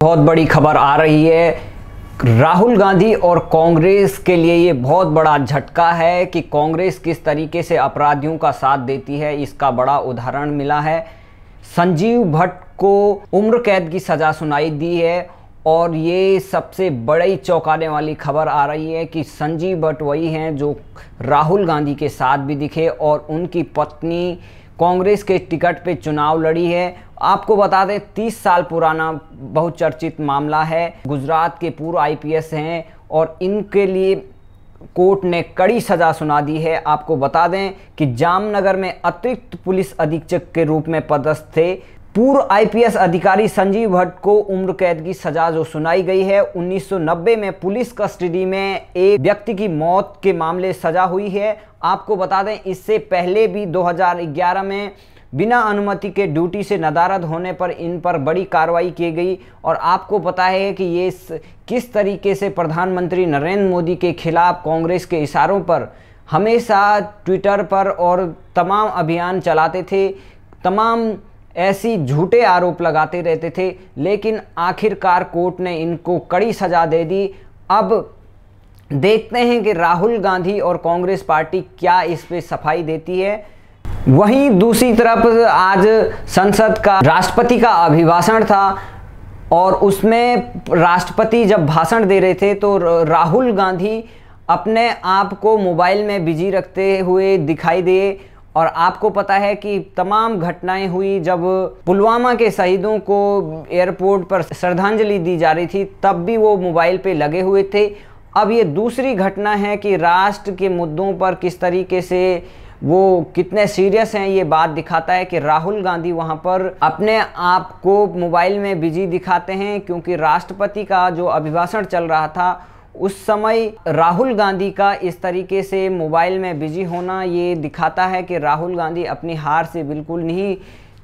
बहुत बड़ी खबर आ रही है राहुल गांधी और कांग्रेस के लिए ये बहुत बड़ा झटका है कि कांग्रेस किस तरीके से अपराधियों का साथ देती है इसका बड़ा उदाहरण मिला है संजीव भट्ट को उम्र कैद की सज़ा सुनाई दी है और ये सबसे बड़ी चौंकाने वाली खबर आ रही है कि संजीव भट्ट वही हैं जो राहुल गांधी के साथ भी दिखे और उनकी पत्नी कांग्रेस के टिकट पे चुनाव लड़ी है आपको बता दें 30 साल पुराना बहुचर्चित मामला है गुजरात के पूर्व आईपीएस हैं और इनके लिए कोर्ट ने कड़ी सज़ा सुना दी है आपको बता दें कि जामनगर में अतिरिक्त पुलिस अधीक्षक के रूप में पदस्थ थे पूर्व आईपीएस अधिकारी संजीव भट्ट को उम्र कैद की सजा जो सुनाई गई है 1990 में पुलिस कस्टडी में एक व्यक्ति की मौत के मामले सजा हुई है आपको बता दें इससे पहले भी 2011 में बिना अनुमति के ड्यूटी से नदारद होने पर इन पर बड़ी कार्रवाई की गई और आपको पता है कि ये किस तरीके से प्रधानमंत्री नरेंद्र मोदी के खिलाफ कांग्रेस के इशारों पर हमेशा ट्विटर पर और तमाम अभियान चलाते थे तमाम ऐसी झूठे आरोप लगाते रहते थे लेकिन आखिरकार कोर्ट ने इनको कड़ी सजा दे दी अब देखते हैं कि राहुल गांधी और कांग्रेस पार्टी क्या इस पे सफाई देती है वहीं दूसरी तरफ आज संसद का राष्ट्रपति का अभिभाषण था और उसमें राष्ट्रपति जब भाषण दे रहे थे तो राहुल गांधी अपने आप को मोबाइल में बिजी रखते हुए दिखाई दिए और आपको पता है कि तमाम घटनाएं हुई जब पुलवामा के शहीदों को एयरपोर्ट पर श्रद्धांजलि दी जा रही थी तब भी वो मोबाइल पे लगे हुए थे अब ये दूसरी घटना है कि राष्ट्र के मुद्दों पर किस तरीके से वो कितने सीरियस हैं ये बात दिखाता है कि राहुल गांधी वहाँ पर अपने आप को मोबाइल में बिजी दिखाते हैं क्योंकि राष्ट्रपति का जो अभिभाषण चल रहा था उस समय राहुल गांधी का इस तरीके से मोबाइल में बिजी होना ये दिखाता है कि राहुल गांधी अपनी हार से बिल्कुल नहीं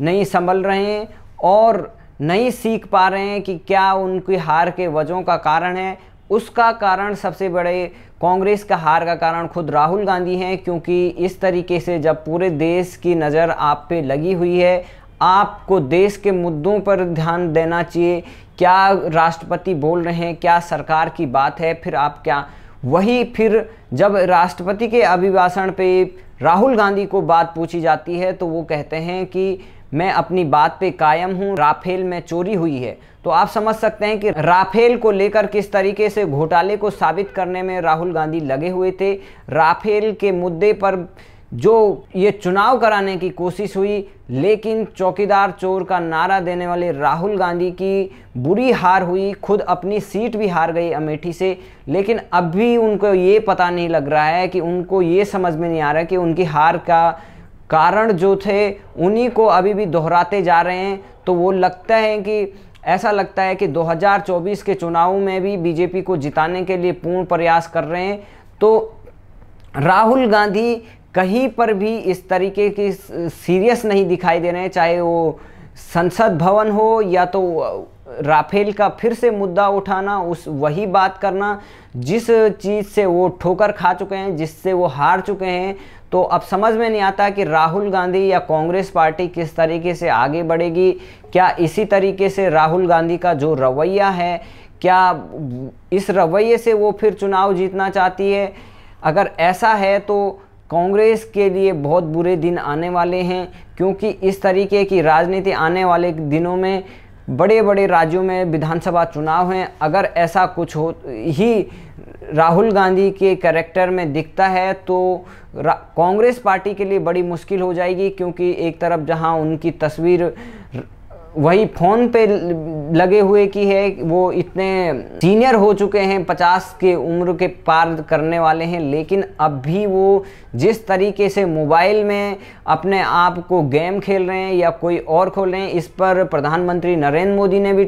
नहीं संभल रहे हैं और नहीं सीख पा रहे हैं कि क्या उनकी हार के वजहों का कारण है उसका कारण सबसे बड़े कांग्रेस का हार का कारण खुद राहुल गांधी हैं क्योंकि इस तरीके से जब पूरे देश की नज़र आप पे लगी हुई है आपको देश के मुद्दों पर ध्यान देना चाहिए क्या राष्ट्रपति बोल रहे हैं क्या सरकार की बात है फिर आप क्या वही फिर जब राष्ट्रपति के अभिभाषण पे राहुल गांधी को बात पूछी जाती है तो वो कहते हैं कि मैं अपनी बात पे कायम हूँ राफेल में चोरी हुई है तो आप समझ सकते हैं कि राफेल को लेकर किस तरीके से घोटाले को साबित करने में राहुल गांधी लगे हुए थे राफेल के मुद्दे पर जो ये चुनाव कराने की कोशिश हुई लेकिन चौकीदार चोर का नारा देने वाले राहुल गांधी की बुरी हार हुई खुद अपनी सीट भी हार गई अमेठी से लेकिन अब भी उनको ये पता नहीं लग रहा है कि उनको ये समझ में नहीं आ रहा है कि उनकी हार का कारण जो थे उन्हीं को अभी भी दोहराते जा रहे हैं तो वो लगता है कि ऐसा लगता है कि 2024 के चुनाव में भी बीजेपी को जिताने के लिए पूर्ण प्रयास कर रहे हैं तो राहुल गांधी कहीं पर भी इस तरीके की सीरियस नहीं दिखाई दे रहे हैं चाहे वो संसद भवन हो या तो राफेल का फिर से मुद्दा उठाना उस वही बात करना जिस चीज़ से वो ठोकर खा चुके हैं जिससे वो हार चुके हैं तो अब समझ में नहीं आता कि राहुल गांधी या कांग्रेस पार्टी किस तरीके से आगे बढ़ेगी क्या इसी तरीके से राहुल गांधी का जो रवैया है क्या इस रवैये से वो फिर चुनाव जीतना चाहती है अगर ऐसा है तो कांग्रेस के लिए बहुत बुरे दिन आने वाले हैं क्योंकि इस तरीके की राजनीति आने वाले दिनों में बड़े बड़े राज्यों में विधानसभा चुनाव हैं अगर ऐसा कुछ हो ही राहुल गांधी के कैरेक्टर में दिखता है तो कांग्रेस पार्टी के लिए बड़ी मुश्किल हो जाएगी क्योंकि एक तरफ जहां उनकी तस्वीर वही फ़ोन पे लगे हुए की है वो इतने सीनियर हो चुके हैं पचास के उम्र के पार करने वाले हैं लेकिन अब भी वो जिस तरीके से मोबाइल में अपने आप को गेम खेल रहे हैं या कोई और खोल रहे हैं इस पर प्रधानमंत्री नरेंद्र मोदी ने भी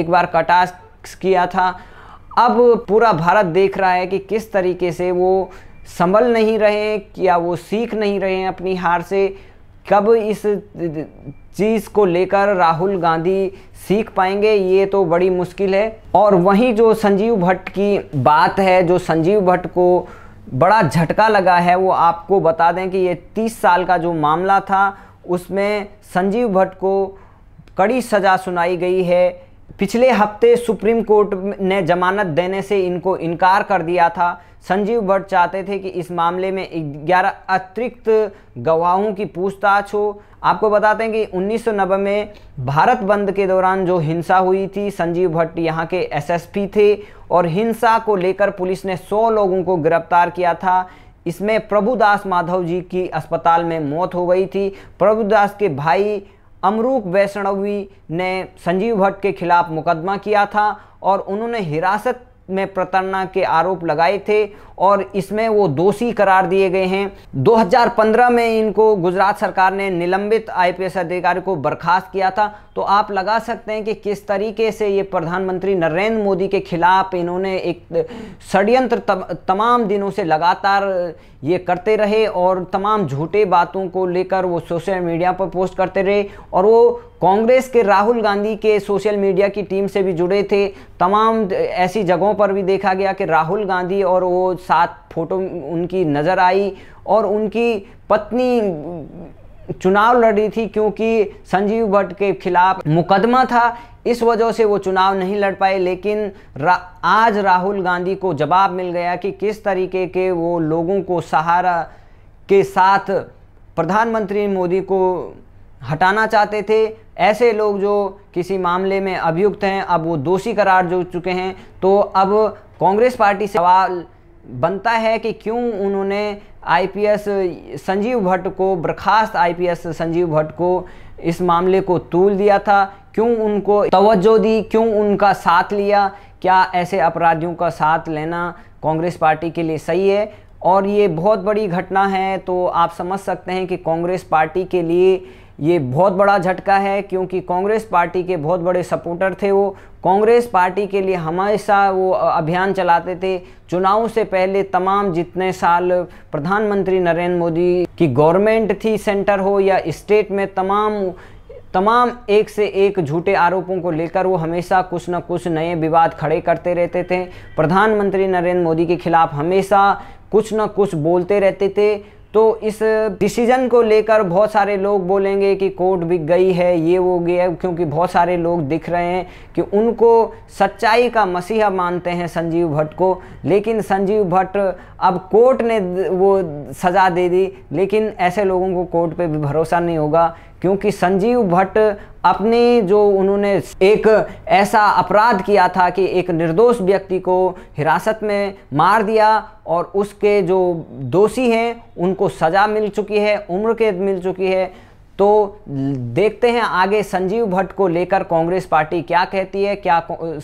एक बार कटाक्ष किया था अब पूरा भारत देख रहा है कि किस तरीके से वो संभल नहीं रहे या वो सीख नहीं रहे हैं अपनी हार से कब इस चीज़ को लेकर राहुल गांधी सीख पाएंगे ये तो बड़ी मुश्किल है और वहीं जो संजीव भट्ट की बात है जो संजीव भट्ट को बड़ा झटका लगा है वो आपको बता दें कि ये 30 साल का जो मामला था उसमें संजीव भट्ट को कड़ी सज़ा सुनाई गई है पिछले हफ्ते सुप्रीम कोर्ट ने जमानत देने से इनको इनकार कर दिया था संजीव भट्ट चाहते थे कि इस मामले में 11 अतिरिक्त गवाहों की पूछताछ हो आपको बताते हैं कि उन्नीस में भारत बंद के दौरान जो हिंसा हुई थी संजीव भट्ट यहाँ के एसएसपी थे और हिंसा को लेकर पुलिस ने 100 लोगों को गिरफ्तार किया था इसमें प्रभुदास माधव जी की अस्पताल में मौत हो गई थी प्रभुदास के भाई अमरूप वैष्णवी ने संजीव भट्ट के खिलाफ मुकदमा किया था और उन्होंने हिरासत में प्रताड़ना के आरोप लगाए थे और इसमें वो दोषी करार दिए गए हैं 2015 में इनको गुजरात सरकार ने निलंबित आईपीएस अधिकारी को बर्खास्त किया था तो आप लगा सकते हैं कि किस तरीके से ये प्रधानमंत्री नरेंद्र मोदी के खिलाफ इन्होंने एक षड्यंत्र तमाम दिनों से लगातार ये करते रहे और तमाम झूठे बातों को लेकर वो सोशल मीडिया पर पोस्ट करते रहे और वो कांग्रेस के राहुल गांधी के सोशल मीडिया की टीम से भी जुड़े थे तमाम ऐसी जगहों पर भी देखा गया कि राहुल गांधी और वो साथ फोटो उनकी नज़र आई और उनकी पत्नी चुनाव लड़ रही थी क्योंकि संजीव भट्ट के खिलाफ मुकदमा था इस वजह से वो चुनाव नहीं लड़ पाए लेकिन रा, आज राहुल गांधी को जवाब मिल गया कि किस तरीके के वो लोगों को सहारा के साथ प्रधानमंत्री मोदी को हटाना चाहते थे ऐसे लोग जो किसी मामले में अभियुक्त हैं अब वो दोषी करार जो चुके हैं तो अब कांग्रेस पार्टी से सवाल बनता है कि क्यों उन्होंने आईपीएस संजीव भट्ट को बर्खास्त आईपीएस संजीव भट्ट को इस मामले को तूल दिया था क्यों उनको तवज्जो दी क्यों उनका साथ लिया क्या ऐसे अपराधियों का साथ लेना कांग्रेस पार्टी के लिए सही है और ये बहुत बड़ी घटना है तो आप समझ सकते हैं कि कांग्रेस पार्टी के लिए ये बहुत बड़ा झटका है क्योंकि कांग्रेस पार्टी के बहुत बड़े सपोर्टर थे वो कांग्रेस पार्टी के लिए हमेशा वो अभियान चलाते थे चुनाव से पहले तमाम जितने साल प्रधानमंत्री नरेंद्र मोदी की गवर्नमेंट थी सेंटर हो या स्टेट में तमाम तमाम एक से एक झूठे आरोपों को लेकर वो हमेशा कुछ न कुछ नए विवाद खड़े करते रहते थे प्रधानमंत्री नरेंद्र मोदी के खिलाफ हमेशा कुछ न कुछ बोलते रहते थे तो इस डिसीजन को लेकर बहुत सारे लोग बोलेंगे कि कोर्ट बिक गई है ये हो गया क्योंकि बहुत सारे लोग दिख रहे हैं कि उनको सच्चाई का मसीहा मानते हैं संजीव भट्ट को लेकिन संजीव भट्ट अब कोर्ट ने वो सज़ा दे दी लेकिन ऐसे लोगों को कोर्ट पे भी भरोसा नहीं होगा क्योंकि संजीव भट्ट अपनी जो उन्होंने एक ऐसा अपराध किया था कि एक निर्दोष व्यक्ति को हिरासत में मार दिया और उसके जो दोषी हैं उनको सज़ा मिल चुकी है उम्र कैद मिल चुकी है तो देखते हैं आगे संजीव भट्ट को लेकर कांग्रेस पार्टी क्या कहती है क्या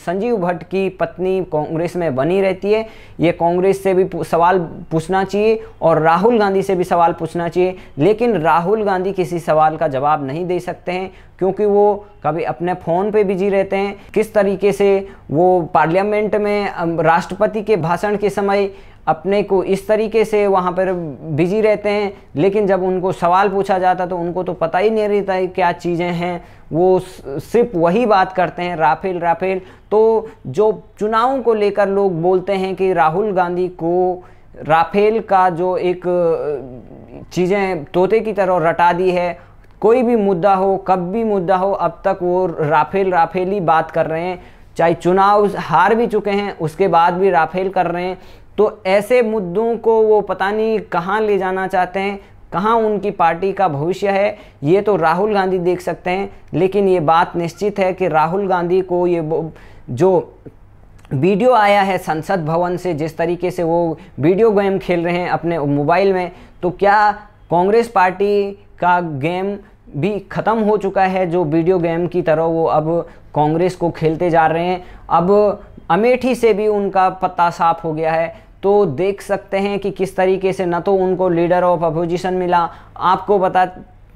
संजीव भट्ट की पत्नी कांग्रेस में बनी रहती है ये कांग्रेस से भी सवाल पूछना चाहिए और राहुल गांधी से भी सवाल पूछना चाहिए लेकिन राहुल गांधी किसी सवाल का जवाब नहीं दे सकते हैं क्योंकि वो कभी अपने फ़ोन पे बिजी रहते हैं किस तरीके से वो पार्लियामेंट में राष्ट्रपति के भाषण के समय अपने को इस तरीके से वहाँ पर बिजी रहते हैं लेकिन जब उनको सवाल पूछा जाता तो उनको तो पता ही नहीं रहता है क्या चीज़ें हैं वो सिर्फ वही बात करते हैं राफेल राफेल तो जो चुनावों को लेकर लोग बोलते हैं कि राहुल गांधी को राफेल का जो एक चीज़ें तोते की तरह रटा दी है कोई भी मुद्दा हो कब भी मुद्दा हो अब तक वो राफेल राफेल ही बात कर रहे हैं चाहे चुनाव हार भी चुके हैं उसके बाद भी राफेल कर रहे हैं तो ऐसे मुद्दों को वो पता नहीं कहाँ ले जाना चाहते हैं कहाँ उनकी पार्टी का भविष्य है ये तो राहुल गांधी देख सकते हैं लेकिन ये बात निश्चित है कि राहुल गांधी को ये जो वीडियो आया है संसद भवन से जिस तरीके से वो वीडियो गेम खेल रहे हैं अपने मोबाइल में तो क्या कांग्रेस पार्टी का गेम भी ख़त्म हो चुका है जो वीडियो गेम की तरह वो अब कांग्रेस को खेलते जा रहे हैं अब अमेठी से भी उनका पत्ता साफ हो गया है तो देख सकते हैं कि किस तरीके से न तो उनको लीडर ऑफ अपोजिशन मिला आपको बता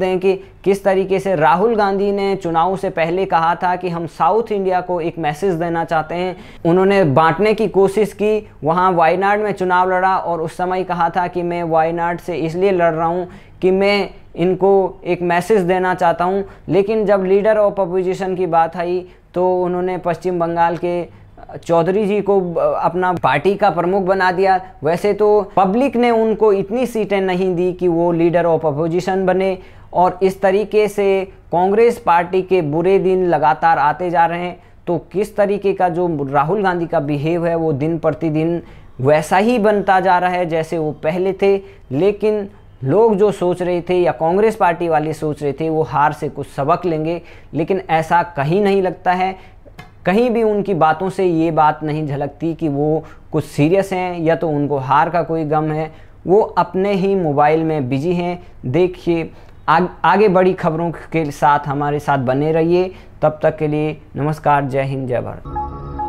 हैं कि किस तरीके से राहुल गांधी ने चुनाव से पहले कहा था कि हम साउथ इंडिया को एक मैसेज देना चाहते हैं उन्होंने बांटने की कोशिश की वहाँ वायनाड में चुनाव लड़ा और उस समय कहा था कि मैं वायनाड से इसलिए लड़ रहा हूँ कि मैं इनको एक मैसेज देना चाहता हूँ लेकिन जब लीडर ऑफ अपोजिशन की बात आई तो उन्होंने पश्चिम बंगाल के चौधरी जी को अपना पार्टी का प्रमुख बना दिया वैसे तो पब्लिक ने उनको इतनी सीटें नहीं दी कि वो लीडर ऑफ अपोजिशन बने और इस तरीके से कांग्रेस पार्टी के बुरे दिन लगातार आते जा रहे हैं तो किस तरीके का जो राहुल गांधी का बिहेव है वो दिन प्रतिदिन वैसा ही बनता जा रहा है जैसे वो पहले थे लेकिन लोग जो सोच रहे थे या कांग्रेस पार्टी वाले सोच रहे थे वो हार से कुछ सबक लेंगे लेकिन ऐसा कहीं नहीं लगता है कहीं भी उनकी बातों से ये बात नहीं झलकती कि वो कुछ सीरियस हैं या तो उनको हार का कोई गम है वो अपने ही मोबाइल में बिजी हैं देखिए आग, आगे बड़ी खबरों के साथ हमारे साथ बने रहिए तब तक के लिए नमस्कार जय हिंद जय भारत